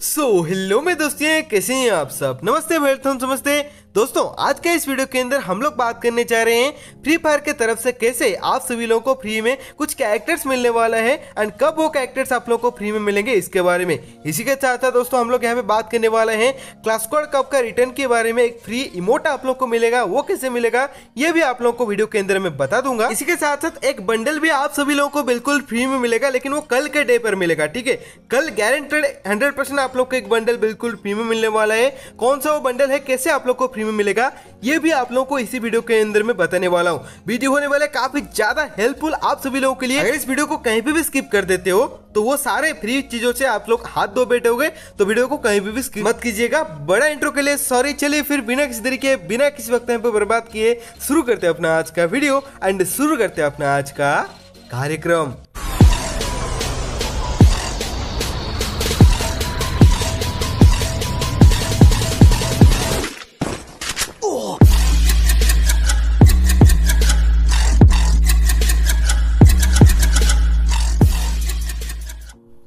सो so, hello में दोस्तों कैसे हैं आप सब नमस्ते वेलकम समझते दोस्तों आज के इस वीडियो के अंदर हम लोग बात करने जा रहे हैं फ्री फायर के तरफ से कैसे आप सभी लोगों को फ्री में कुछ कैरेक्टर्स मिलने वाला है एंड कब वो कैरेक्टर्स आप लोग को फ्री में मिलेंगे इसके बारे में इसी के साथ साथ दोस्तों हम लोग यहाँ पे बात करने वाले हैं क्लासकोड कप का रिटर्न के बारे में एक फ्री इमोट आप लोग को मिलेगा वो कैसे मिलेगा ये भी आप लोग को वीडियो के अंदर में बता दूंगा इसी के साथ साथ एक बंडल भी आप सभी लोगों को बिल्कुल फ्री में मिलेगा लेकिन वो कल के डे पर मिलेगा ठीक है कल गारंटेड हंड्रेड आप लोग को एक बंडल बिल्कुल फ्री में मिलने वाला है कौन सा वो बंडल है कैसे आप लोग को फ्री फ्री में मिलेगा ये भी आप लोगों को इसी वीडियो के अंदर में बताने वाला हूँ वीडियो होने वाले काफी ज्यादा हेल्पफुल आप सभी लोगों के लिए अगर इस वीडियो को कहीं पे भी स्किप कर देते हो तो वो सारे फ्री चीजों से आप लोग हाथ धो बैठे हो तो वीडियो को कहीं भी, भी मत कीजिएगा बड़ा इंट्रो के लिए सॉरी चलिए फिर बिना किसी तरीके बिना किसी वक्त पे बर्बाद किए शुरू करते अपना आज का वीडियो एंड शुरू करते अपना आज का कार्यक्रम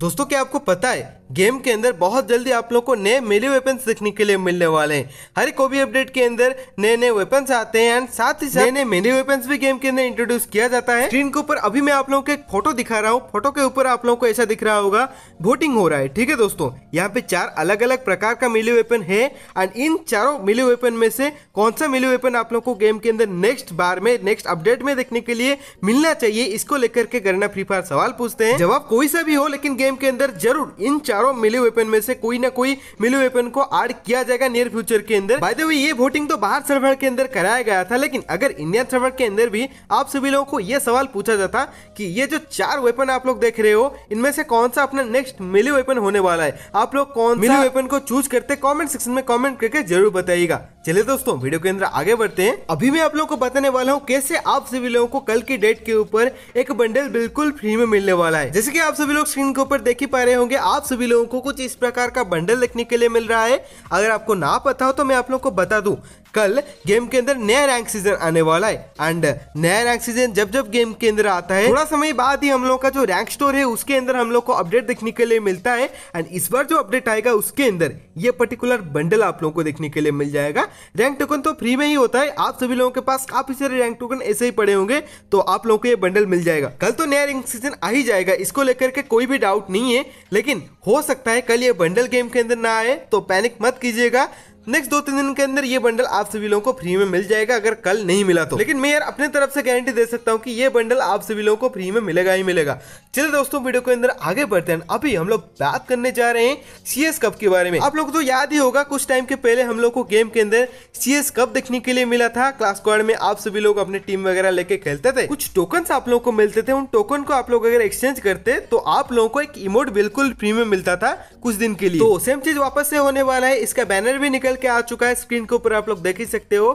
दोस्तों क्या आपको पता है गेम के अंदर बहुत जल्दी आप लोग को नए मेले वेपन्स देखने के लिए मिलने वाले हैं हर एक अपडेट के अंदर नए नए वेपन्स आते हैं एंड साथ ही साथ नए मेले वेपन्स भी गेम के अंदर इंट्रोड्यूस किया जाता है स्क्रीन के ऊपर अभी मैं आप लोगों को एक फोटो दिखा रहा हूँ फोटो के ऊपर आप लोगों को ऐसा दिख रहा होगा वोटिंग हो रहा है ठीक है दोस्तों यहाँ पे चार अलग अलग प्रकार का मिली वेपन है एंड इन चारों मिली वेपन में से कौन सा मिली वेपन आप लोग को गेम के अंदर नेक्स्ट बार में नेक्स्ट अपडेट में देखने के लिए मिलना चाहिए इसको लेकर के गरना फ्री फायर सवाल पूछते हैं जवाब कोई सा भी हो लेकिन गेम के अंदर जरूर इन चारों मिली वेपन में से कोई ना कोई मिली वेपन को एड किया जाएगा नियर फ्यूचर के अंदर बाय द वे ये वोटिंग तो बाहर सर्वर के अंदर कराया गया था लेकिन अगर इंडियन सर्वर के अंदर भी आप सभी लोगों को यह सवाल पूछा जाता कि ये जो चार वेपन आप लोग देख रहे हो इनमें से कौन सा अपना नेक्स्ट मिली वेपन होने वाला है आप लोग कौन मिली वेपन को चूज करते कॉमेंट सेक्शन में कॉमेंट करके जरूर बताइएगा चलिए दोस्तों वीडियो के अंदर आगे बढ़ते हैं अभी मैं आप लोगों को बताने वाला हूँ कैसे आप सभी लोगों को कल की डेट के ऊपर एक बंडल बिल्कुल फ्री में मिलने वाला है जैसे कि आप सभी लोग स्क्रीन के ऊपर देख ही पा रहे होंगे आप सभी लोगों को कुछ इस प्रकार का बंडल देखने के लिए मिल रहा है अगर आपको ना पता हो तो मैं आप लोग को बता दू कल गेम के अंदर नया रैंक सीजन आने वाला है एंड नया रैंक सीजन जब जब गेम के अंदर आता है थोड़ा समय बाद ही हम लोग का जो रैंक स्टोर है उसके अंदर हम लोग को अपडेट देखने के लिए मिलता है एंड इस बार जो अपडेट आएगा उसके अंदर ये पर्टिकुलर बंडल आप लोगों को देखने के लिए मिल जाएगा रैंक टोकन तो फ्री में ही होता है आप सभी लोगों के पास काफी सारे रैंक टोकन ऐसे ही पड़े होंगे तो आप लोगों को ये बंडल मिल जाएगा कल तो नया रैंक सीजन आ ही जाएगा इसको लेकर के कोई भी डाउट नहीं है लेकिन हो सकता है कल ये बंडल गेम के अंदर ना आए तो पैनिक मत कीजिएगा नेक्स्ट दो तीन दिन के अंदर ये बंडल आप सभी लोगों को फ्री में मिल जाएगा अगर कल नहीं मिला तो लेकिन मैं यार अपने तरफ से गारंटी दे सकता हूँ कि ये बंडल आप सभी लोगों को फ्री में मिलेगा ही मिलेगा चलिए दोस्तों वीडियो के अंदर आगे बढ़ते हैं अभी हम लोग बात करने जा रहे हैं एस कप के बारे में आप लोग तो याद ही होगा कुछ टाइम के पहले हम लोग को गेम के अंदर एस कप देखने के लिए मिला था क्लास क्वार में आप सभी लोग अपने टीम वगैरह लेके खेलते थे कुछ टोकन आप लोग को मिलते थे उन टोकन को आप लोग अगर एक्सचेंज करते तो आप लोगों को एक इमोट बिल्कुल फ्री में मिलता था कुछ दिन के लिए तो सेम चीज वापस से होने वाला है इसका बैनर भी निकल के आ चुका है स्क्रीन के ऊपर आप लोग देख ही सकते हो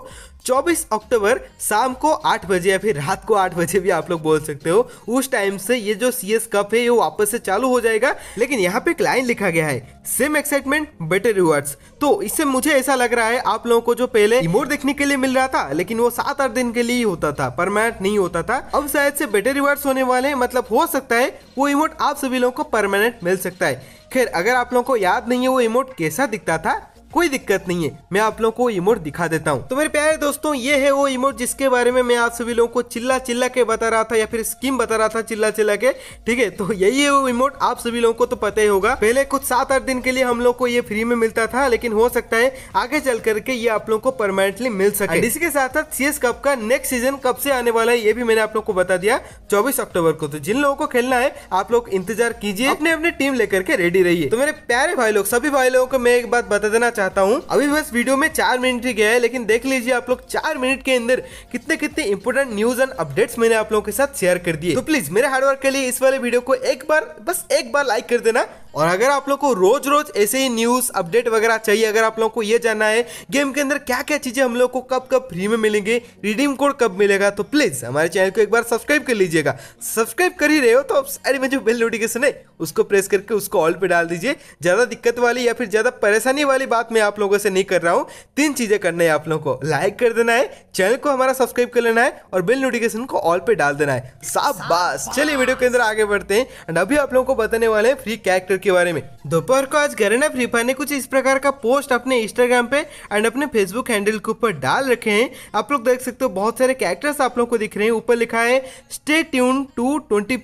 24 अक्टूबर शाम को 8 बजे या फिर रात को 8 बजे भी आप लोग बोल सकते हो उस टाइम से ये जो सी एस कप है ये वापस से चालू हो जाएगा लेकिन यहाँ पे एक लाइन लिखा गया है सेम एक्साइटमेंट बेटर रिवार्ड्स तो इससे मुझे ऐसा लग रहा है आप लोगों को जो पहले रिमोट देखने के लिए मिल रहा था लेकिन वो सात आठ दिन के लिए ही होता था परमानेंट नहीं होता था अब शायद से बेटर रिवार्ड्स होने वाले हैं मतलब हो सकता है वो इमोट आप सभी लोगों को परमानेंट मिल सकता है खैर अगर आप लोगों को याद नहीं है वो इमोट कैसा दिखता था कोई दिक्कत नहीं है मैं आप लोगों को इमोट दिखा देता हूँ तो मेरे प्यारे दोस्तों ये है वो इमोट जिसके बारे में मैं आप सभी लोगों को चिल्ला चिल्ला के बता रहा था या फिर स्कीम बता रहा था चिल्ला चिल्ला के ठीक है तो यही है वो इमोट आप सभी लोगों को तो पता ही होगा पहले कुछ सात आठ दिन के लिए हम लोग को ये फ्री में मिलता था लेकिन हो सकता है आगे चल करके ये आप लोग को परमानेंटली मिल सके इसके साथ साथ सी कप का नेक्स्ट सीजन कब से आने वाला है ये भी मैंने आप लोग को बता दिया चौबीस अक्टूबर को तो जिन लोगों को खेलना है आप लोग इंतजार कीजिए अपने अपने टीम लेकर के रेडी रहिए तो मेरे प्यारे भाई लोग सभी भाई लोगों को मैं एक बात बता देना चाहता हूँ अभी बस वीडियो में चार मिनट ही गया है लेकिन देख लीजिए आप लोग चार मिनट के अंदर कितने कितने इंपोर्टेंट न्यूज एंड अपडेट्स मैंने आप लोगों के साथ शेयर कर दिए तो प्लीज मेरे हार्डवर्क के लिए इस वाले वीडियो को एक बार बस एक बार लाइक कर देना और अगर आप लोग को रोज रोज ऐसे ही न्यूज अपडेट वगैरह चाहिए अगर आप लोगों को ये जानना है गेम के अंदर क्या क्या चीजें हम लोग को कब कब फ्री में मिलेंगे रिडीम कोड कब मिलेगा तो प्लीज हमारे चैनल को एक बार सब्सक्राइब कर लीजिएगा सब्सक्राइब कर ही रहे हो तो आप साइड में जो बेल नोटिफिकेशन है उसको प्रेस करके उसको ऑल पे डाल दीजिए ज्यादा दिक्कत वाली या फिर ज्यादा परेशानी वाली बात मैं आप लोगों से नहीं कर रहा हूँ तीन चीज़ें करना है आप लोगों को लाइक कर देना है चैनल को हमारा सब्सक्राइब कर लेना है और बिल नोटिफिकेशन को ऑल पे डाल देना है साफ बास चलिए वीडियो के अंदर आगे बढ़ते हैं एंड अभी आप लोगों को बताने वाले हैं फ्री कैरेक्टर के बारे में दोपहर को आज गरेना फायर ने कुछ इस प्रकार का पोस्ट अपने इंस्टाग्राम पे एंड अपने फेसबुक हैंडल के ऊपर डाल रखे हैं आप लोग देख सकते हो बहुत सारे कैरेक्टर्स आप लोग को दिख रहे हैं ऊपर लिखा है stay tune to twenty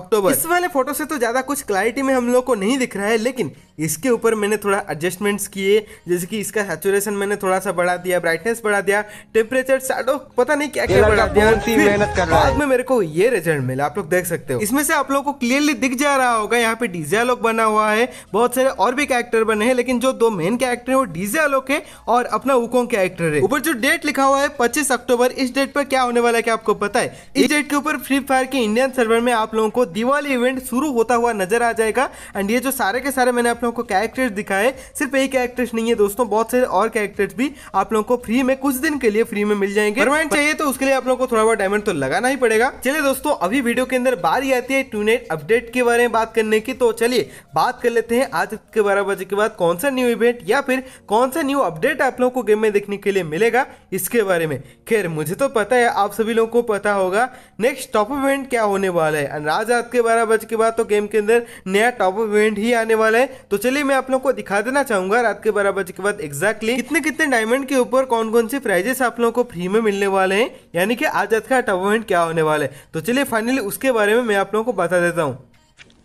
October इस वाले फोटो से तो ज्यादा कुछ क्लैरिटी में हम लोग को नहीं दिख रहा है लेकिन इसके ऊपर मैंने थोड़ा एडजस्टमेंट्स किए जैसे कि इसका सेचुरेशन मैंने थोड़ा सा बढ़ा दिया ब्राइटनेस बढ़ा दिया टेम्परेचर साडो पता नहीं क्या क्या बढ़ा दिया मेहनत कर रहा बाद में मेरे को ये रिजल्ट मिला आप लोग देख सकते हो इसमें से आप लोग को क्लियरली दिख जा रहा होगा यहाँ पे डीजे आलोक बना हुआ है बहुत सारे और भी कैरेक्टर बने हैं लेकिन जो दो मेन कैरेक्टर है वो डीजे आलोक है और अपना उकोंग कैरेक्टर है ऊपर जो डेट लिखा हुआ है पच्चीस अक्टूबर इस डेट पर क्या होने वाला है क्या आपको पता है इस डेट के ऊपर फ्री फायर के इंडियन सर्वर में आप लोगों को दिवाली इवेंट शुरू होता हुआ नजर आ जाएगा एंड ये जो सारे के सारे मैंने आप लोगों को कैरेक्टर्स दिखाए सिर्फ एक कैरेक्टर्स नहीं है दोस्तों बहुत सारे और कैरेक्टर्स भी आप लोगों को फ्री में कुछ दिन के लिए फ्री में मिल जाएंगे परमानेंट चाहिए तो उसके लिए आप लोगों को थोड़ा बहुत डायमंड तो लगाना ही पड़ेगा चलिए दोस्तों अभी वीडियो के अंदर बारी आती है टूनेट अपडेट के बारे में बात करने की तो चलिए बात कर लेते हैं आज के बारह बजे के बाद कौन सा न्यू इवेंट या फिर कौन सा न्यू अपडेट आप लोगों को गेम में देखने के लिए मिलेगा इसके बारे में खैर मुझे तो पता है आप सभी लोगों को पता होगा नेक्स्ट टॉप इवेंट क्या होने वाला है आज रात के बारह बजे के बाद तो गेम के अंदर नया टॉप इवेंट ही आने वाला है तो चलिए मैं आप लोग को दिखा देना चाहूंगा रात के बारह बजे के बाद एक्जैक्टली कितने कितने डायमंड के ऊपर कौन कौन से प्राइजेस आप लोगों को फ्री में मिलने वाले हैं यानी कि आज रात का टूर्नामेंट क्या होने वाला है तो चलिए फाइनली उसके बारे में मैं आप लोगों को बता देता हूँ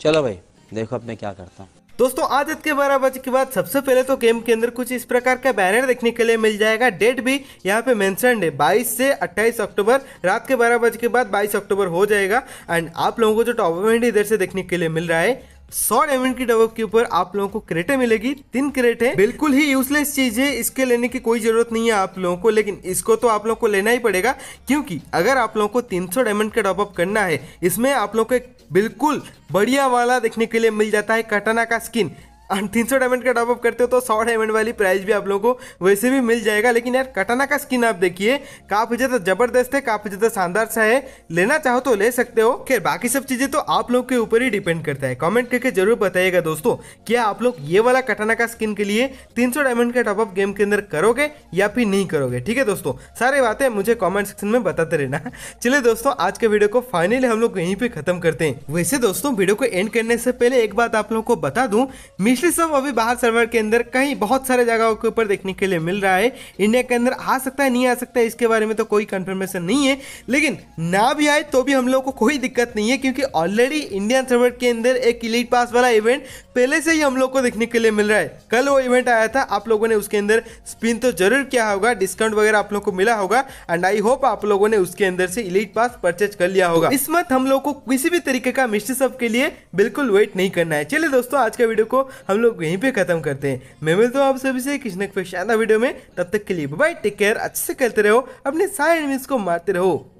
चलो भाई देखो अब मैं क्या करता हूँ दोस्तों आज के बारह बजे के बाद सबसे पहले तो गेम के अंदर कुछ इस प्रकार का बैनर देखने के लिए मिल जाएगा डेट भी यहाँ पे मैं है 22 से 28 अक्टूबर रात के बारह बजे के बाद 22 अक्टूबर हो जाएगा एंड आप लोगों को जो टॉप इवेंट इधर से देखने के लिए मिल रहा है सौ डायमंड की डबअप के ऊपर आप लोगों को क्रेटे मिलेगी तीन क्रेटे बिल्कुल ही यूजलेस चीज है इसके लेने की कोई जरूरत नहीं है आप लोगों को लेकिन इसको तो आप लोगों को लेना ही पड़ेगा क्योंकि अगर आप लोगों को तीन सौ डायमंड का डॉपअप करना है इसमें आप लोगों को एक बिल्कुल बढ़िया वाला देखने के लिए मिल जाता है कटाना का स्किन तीन सौ डायमंड का टॉपअप करते हो तो सौ डायमंड वाली प्राइस भी आप लोगों को वैसे भी मिल जाएगा लेकिन यार कटाना का स्किन आप देखिए काफ़ी ज़्यादा जबरदस्त है काफ़ी ज़्यादा शानदार सा है लेना चाहो तो ले सकते हो खैर बाकी सब चीज़ें तो आप लोग के ऊपर ही डिपेंड करता है कमेंट करके जरूर बताइएगा दोस्तों क्या आप लोग ये वाला कटाना का स्किन के लिए तीन डायमंड का टॉपअप गेम के अंदर करोगे या फिर नहीं करोगे ठीक है दोस्तों सारी बातें मुझे कॉमेंट सेक्शन में बताते रहना चलिए दोस्तों आज के वीडियो को फाइनली हम लोग यहीं पर खत्म करते हैं वैसे दोस्तों वीडियो को एंड करने से पहले एक बात आप लोग को बता दू इसलिए सब अभी बाहर सर्वर के अंदर कहीं बहुत सारे जगहों के ऊपर देखने के लिए मिल रहा है इंडिया के अंदर आ सकता है नहीं आ सकता है इसके बारे में तो कोई कंफर्मेशन नहीं है लेकिन ना भी आए तो भी हम लोग को कोई दिक्कत नहीं है क्योंकि ऑलरेडी इंडियन सर्वर के अंदर एक इलीट पास वाला इवेंट पहले से ही हम लोग को देखने के लिए मिल रहा है कल वो इवेंट आया था आप लोगों ने उसके अंदर स्पिन तो जरूर किया होगा डिस्काउंट वगैरह आप लोग को मिला होगा एंड आई होप आप लोगों ने उसके अंदर से इलीट पास परचेज कर लिया होगा इस मत हम लोग को किसी भी तरीके का मिस्ट्री सब के लिए बिल्कुल वेट नहीं करना है चलिए दोस्तों आज का वीडियो को हम लोग यहीं पे खत्म करते हैं मैं मिलता हूँ आप सभी से किसी ना कुछ शानदार वीडियो में तब तक के लिए बाय टेक केयर अच्छे से करते रहो अपने सारे एनिमीज को मारते रहो